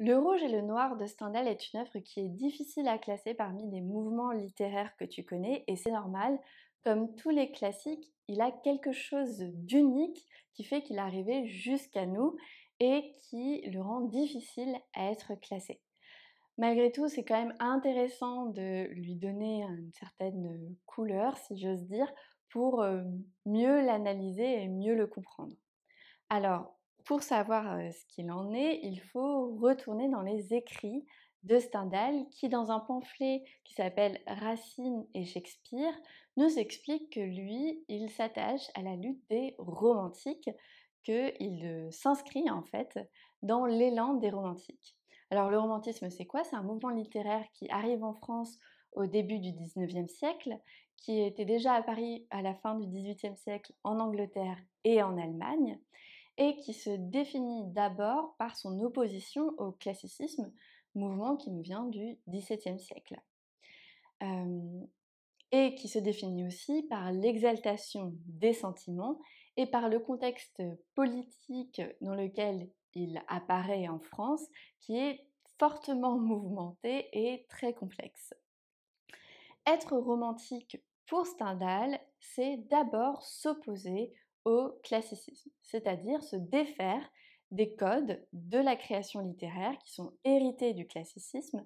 Le rouge et le noir de Stendhal est une œuvre qui est difficile à classer parmi les mouvements littéraires que tu connais, et c'est normal. Comme tous les classiques, il a quelque chose d'unique qui fait qu'il est arrivé jusqu'à nous et qui le rend difficile à être classé. Malgré tout, c'est quand même intéressant de lui donner une certaine couleur, si j'ose dire, pour euh, mieux l'analyser et mieux le comprendre. Alors, pour savoir ce qu'il en est, il faut retourner dans les écrits de Stendhal qui, dans un pamphlet qui s'appelle Racine et Shakespeare, nous explique que lui, il s'attache à la lutte des romantiques, qu'il euh, s'inscrit en fait dans l'élan des romantiques. Alors le romantisme, c'est quoi C'est un mouvement littéraire qui arrive en France au début du 19e siècle, qui était déjà à Paris à la fin du 18e siècle en Angleterre et en Allemagne, et qui se définit d'abord par son opposition au classicisme, mouvement qui nous vient du XVIIe siècle. Euh, et qui se définit aussi par l'exaltation des sentiments et par le contexte politique dans lequel il apparaît en France, qui est fortement mouvementé et très complexe. Être romantique pour Stendhal, c'est d'abord s'opposer au classicisme, c'est-à-dire se défaire des codes de la création littéraire qui sont hérités du classicisme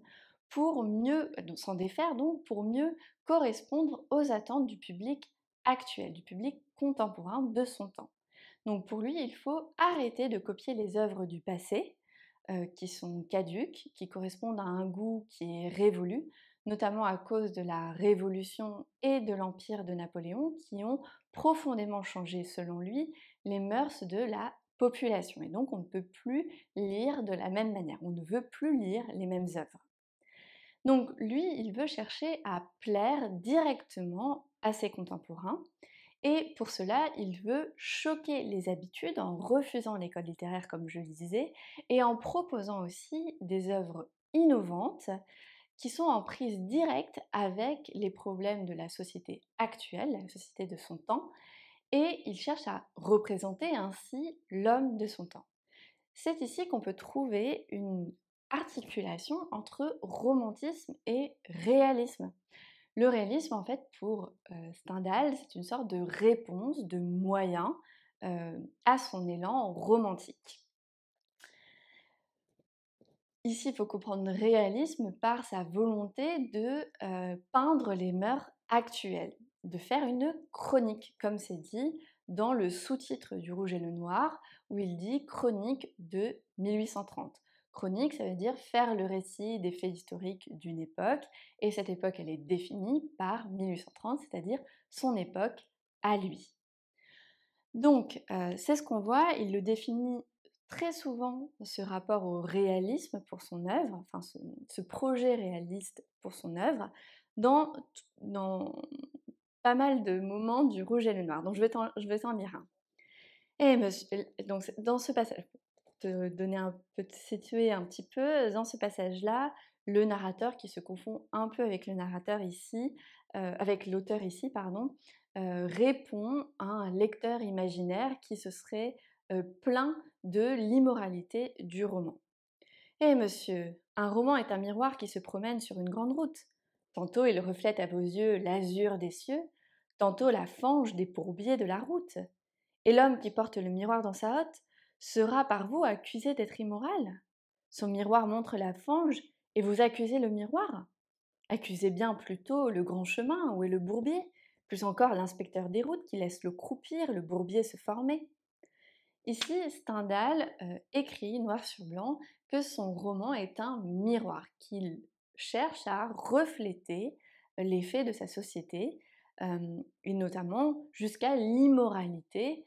pour mieux s'en défaire donc pour mieux correspondre aux attentes du public actuel, du public contemporain de son temps. Donc pour lui, il faut arrêter de copier les œuvres du passé euh, qui sont caduques, qui correspondent à un goût qui est révolu, notamment à cause de la Révolution et de l'Empire de Napoléon, qui ont profondément changé, selon lui, les mœurs de la population. Et donc on ne peut plus lire de la même manière, on ne veut plus lire les mêmes œuvres. Donc lui, il veut chercher à plaire directement à ses contemporains. Et pour cela, il veut choquer les habitudes en refusant l'école littéraire, comme je le disais, et en proposant aussi des œuvres innovantes qui sont en prise directe avec les problèmes de la société actuelle, la société de son temps, et il cherche à représenter ainsi l'homme de son temps. C'est ici qu'on peut trouver une articulation entre romantisme et réalisme. Le réalisme, en fait, pour euh, Stendhal, c'est une sorte de réponse, de moyen euh, à son élan romantique. Ici, il faut comprendre réalisme par sa volonté de euh, peindre les mœurs actuelles, de faire une chronique, comme c'est dit dans le sous-titre du Rouge et le Noir, où il dit Chronique de 1830. Chronique, ça veut dire faire le récit des faits historiques d'une époque, et cette époque, elle est définie par 1830, c'est-à-dire son époque à lui. Donc, euh, c'est ce qu'on voit, il le définit très souvent ce rapport au réalisme pour son œuvre, enfin ce, projet réaliste pour son œuvre, dans, dans, pas mal de moments du Rouge et le Noir. Donc je vais t'en lire un. Et eh, donc dans ce passage, pour te donner un peu, te situer un petit peu, dans ce passage-là, le narrateur qui se confond un peu avec le narrateur ici, euh, avec l'auteur ici, pardon, euh, répond à un lecteur imaginaire qui se serait euh, plein de l'immoralité du roman. Eh monsieur, un roman est un miroir qui se promène sur une grande route. Tantôt il reflète à vos yeux l'azur des cieux, tantôt la fange des bourbiers de la route. Et l'homme qui porte le miroir dans sa hotte sera par vous accusé d'être immoral. Son miroir montre la fange et vous accusez le miroir. Accusez bien plutôt le grand chemin où est le bourbier, plus encore l'inspecteur des routes qui laisse le croupir, le bourbier se former. Ici, Stendhal euh, écrit noir sur blanc que son roman est un miroir, qu'il cherche à refléter euh, l'effet de sa société, euh, et notamment jusqu'à l'immoralité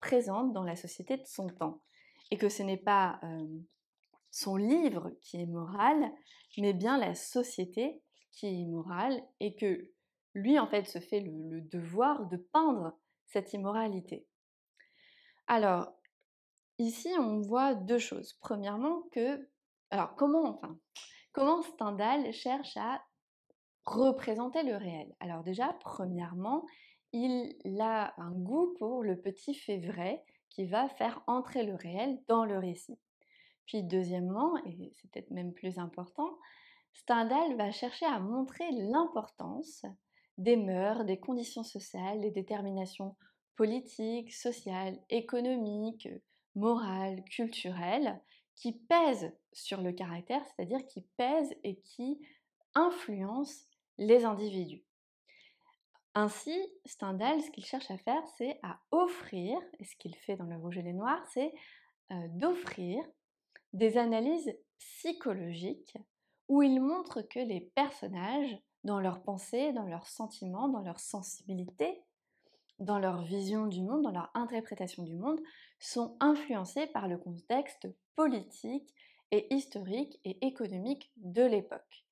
présente dans la société de son temps. Et que ce n'est pas son livre qui est moral, mais bien la société qui est immorale, et que lui, en fait, se fait le devoir de peindre cette immoralité. Alors, ici, on voit deux choses. Premièrement, que. Alors, comment, enfin, comment Stendhal cherche à représenter le réel Alors, déjà, premièrement, il a un goût pour le petit fait vrai qui va faire entrer le réel dans le récit. Puis, deuxièmement, et c'est peut-être même plus important, Stendhal va chercher à montrer l'importance des mœurs, des conditions sociales, des déterminations politiques, sociales, économiques, euh, morales, culturelles qui pèsent sur le caractère, c'est-à-dire qui pèsent et qui influencent les individus. Ainsi, Stendhal, ce qu'il cherche à faire, c'est à offrir, et ce qu'il fait dans Le Rouge et les Noirs, c'est euh, d'offrir des analyses psychologiques où il montre que les personnages, dans leurs pensées, dans leurs sentiments, dans leurs sensibilités dans leur vision du monde, dans leur interprétation du monde, sont influencés par le contexte politique et historique et économique de l'époque.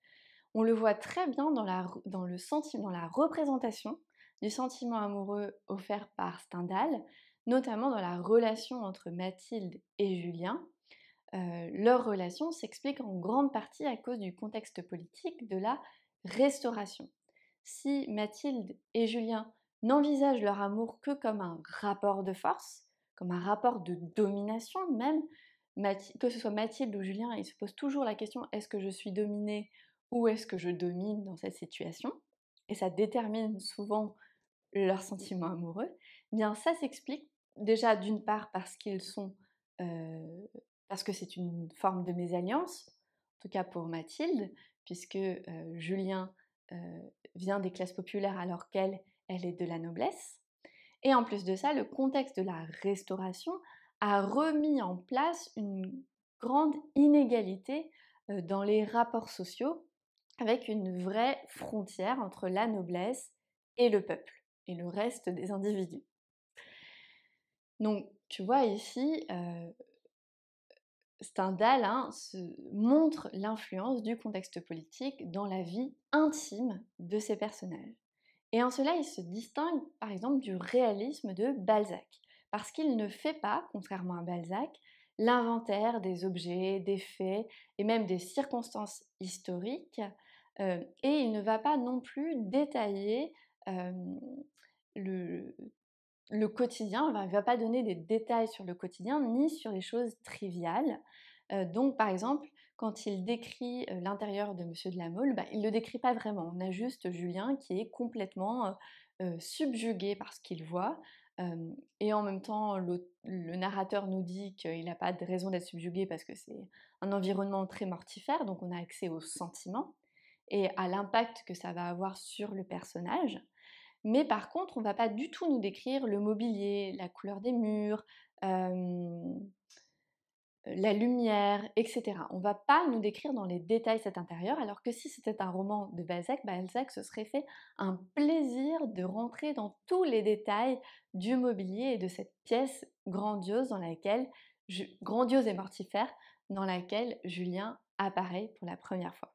On le voit très bien dans la, le sentiment, dans la représentation du sentiment amoureux offert par Stendhal, notamment dans la relation entre Mathilde et Julien. Euh, leur relation s'explique en grande partie à cause du contexte politique de la restauration. Si Mathilde et Julien n'envisagent leur amour que comme un rapport de force, comme un rapport de domination même. que ce soit Mathilde ou Julien, ils se posent toujours la question est-ce que je suis dominée ou est-ce que je domine dans cette situation Et ça détermine souvent leurs sentiments amoureux. Eh bien, ça s'explique déjà d'une part parce qu'ils sont, euh, parce que c'est une forme de mésalliance, en tout cas pour Mathilde, puisque euh, Julien euh, vient des classes populaires alors qu'elle elle est de la noblesse. Et en plus de ça, le contexte de la restauration a remis en place une grande inégalité euh, dans les rapports sociaux, avec une vraie frontière entre la noblesse et le peuple, et le reste des individus. Donc, tu vois ici, euh, Stendhal hein, montre l'influence du contexte politique dans la vie intime de ces personnages. Et en cela, il se distingue par exemple du réalisme de Balzac, parce qu'il ne fait pas, contrairement à Balzac, l'inventaire des objets, des faits et même des circonstances historiques, euh, et il ne va pas non plus détailler euh, le, quotidien, il ne va pas donner des détails sur le quotidien ni sur les choses triviales. Euh, donc par exemple, quand il décrit l'intérieur de Monsieur de la Mole, bah, il ne le décrit pas vraiment. On a juste Julien qui est complètement subjugué par ce qu'il voit. et en même temps, le, narrateur nous dit qu'il n'a pas de raison d'être subjugué parce que c'est un environnement très mortifère, donc on a accès aux sentiments et à l'impact que ça va avoir sur le personnage. Mais par contre, on ne va pas du tout nous décrire le mobilier, la couleur des murs, la lumière, etc. On ne va pas nous décrire dans les détails cet intérieur, alors que si c'était un roman de Balzac, Balzac se serait fait un plaisir de rentrer dans tous les détails du mobilier et de cette pièce grandiose dans laquelle, grandiose et mortifère, dans laquelle Julien apparaît pour la première fois.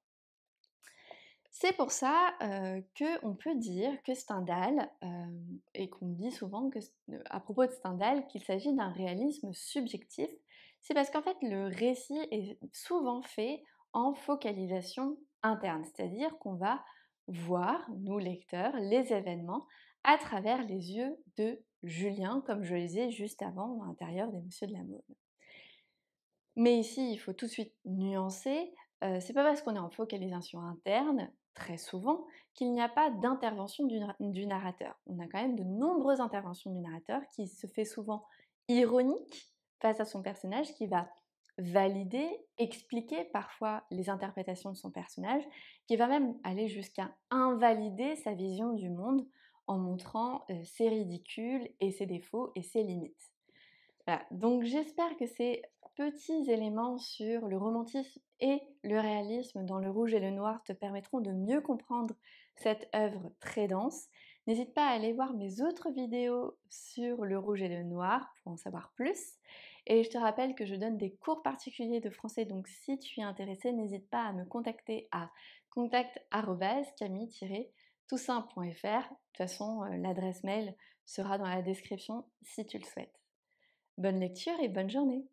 C'est pour ça euh, qu'on peut dire que Stendhal, euh, et qu'on dit souvent euh, à propos de Stendhal, qu'il s'agit d'un réalisme subjectif c'est parce qu'en fait, le récit est souvent fait en focalisation interne, c'est-à-dire qu'on va voir, nous lecteurs, les événements à travers les yeux de Julien, comme je le disais juste avant à l'intérieur des Monsieur de la Mode. Mais ici, il faut tout de suite nuancer. Euh, c'est pas parce qu'on est en focalisation interne, très souvent, qu'il n'y a pas d'intervention du, du narrateur. On a quand même de nombreuses interventions du narrateur qui se fait souvent ironique, face à son personnage qui va valider, expliquer parfois les interprétations de son personnage, qui va même aller jusqu'à invalider sa vision du monde en montrant euh, ses ridicules et ses défauts et ses limites. donc j'espère que ces petits éléments sur le romantisme et le réalisme dans le rouge et le noir te permettront de mieux comprendre cette œuvre très dense N'hésite pas à aller voir mes autres vidéos sur le rouge et le noir pour en savoir plus. Et je te rappelle que je donne des cours particuliers de français, donc si tu es intéressé, n'hésite pas à me contacter à contact-camille-toussaint.fr. De toute façon, euh, l'adresse mail sera dans la description si tu le souhaites. Bonne lecture et bonne journée